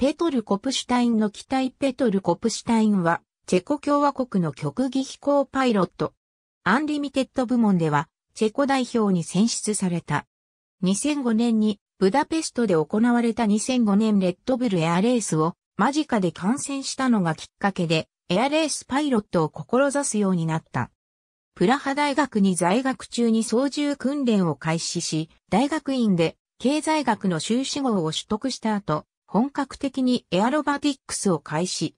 ペトル・コプシュタインの機体ペトル・コプシュタインは、チェコ共和国の極技飛行パイロット。アンリミテッド部門では、チェコ代表に選出された。2005年に、ブダペストで行われた2005年レッドブルエアレースを間近で観戦したのがきっかけで、エアレースパイロットを志すようになった。プラハ大学に在学中に操縦訓練を開始し、大学院で経済学の修士号を取得した後、本格的にエアロバティックスを開始。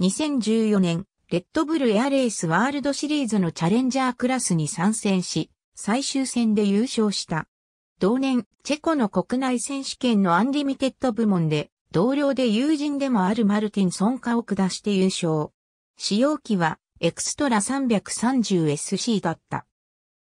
2014年、レッドブルエアレースワールドシリーズのチャレンジャークラスに参戦し、最終戦で優勝した。同年、チェコの国内選手権のアンリミテッド部門で、同僚で友人でもあるマルティン・ソンカを下して優勝。使用機は、エクストラ 330SC だった。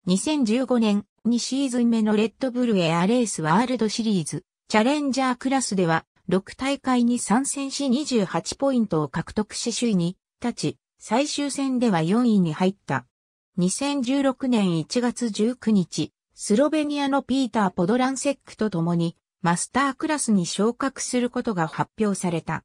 2015年、2シーズン目のレッドブルエアレースワールドシリーズ、チャレンジャークラスでは、6大会に参戦し28ポイントを獲得し首位に立ち、最終戦では4位に入った。2016年1月19日、スロベニアのピーター・ポドランセックと共にマスタークラスに昇格することが発表された。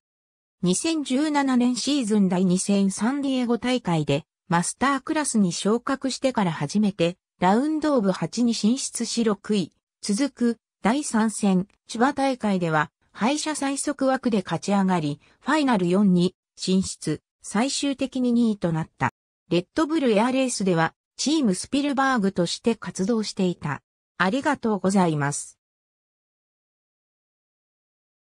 2017年シーズン第2戦サンディエゴ大会でマスタークラスに昇格してから初めてラウンドオブ8に進出し6位、続く第3戦千葉大会では敗者最速枠で勝ち上がり、ファイナル4に進出、最終的に2位となった。レッドブルエアレースでは、チームスピルバーグとして活動していた。ありがとうございます。